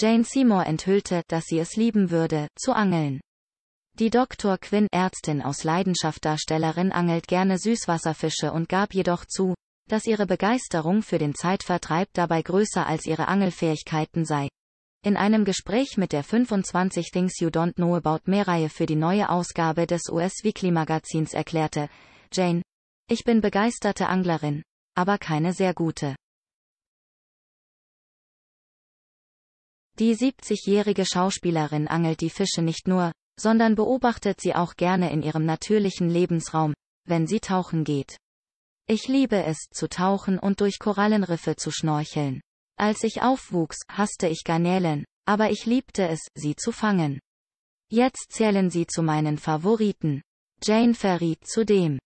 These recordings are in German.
Jane Seymour enthüllte, dass sie es lieben würde, zu angeln. Die Dr. Quinn, Ärztin aus Leidenschaftdarstellerin, angelt gerne Süßwasserfische und gab jedoch zu, dass ihre Begeisterung für den Zeitvertreib dabei größer als ihre Angelfähigkeiten sei. In einem Gespräch mit der 25 Things You Don't Know About Mehrreihe für die neue Ausgabe des US-Weekly-Magazins erklärte, Jane, ich bin begeisterte Anglerin, aber keine sehr gute. Die 70-jährige Schauspielerin angelt die Fische nicht nur, sondern beobachtet sie auch gerne in ihrem natürlichen Lebensraum, wenn sie tauchen geht. Ich liebe es, zu tauchen und durch Korallenriffe zu schnorcheln. Als ich aufwuchs, hasste ich Garnelen, aber ich liebte es, sie zu fangen. Jetzt zählen sie zu meinen Favoriten. Jane verriet zudem,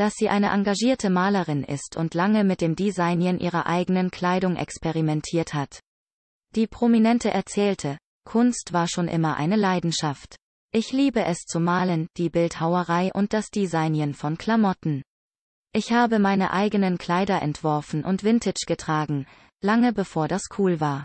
dass sie eine engagierte Malerin ist und lange mit dem Designieren ihrer eigenen Kleidung experimentiert hat. Die Prominente erzählte, Kunst war schon immer eine Leidenschaft. Ich liebe es zu malen, die Bildhauerei und das Designieren von Klamotten. Ich habe meine eigenen Kleider entworfen und Vintage getragen, lange bevor das cool war.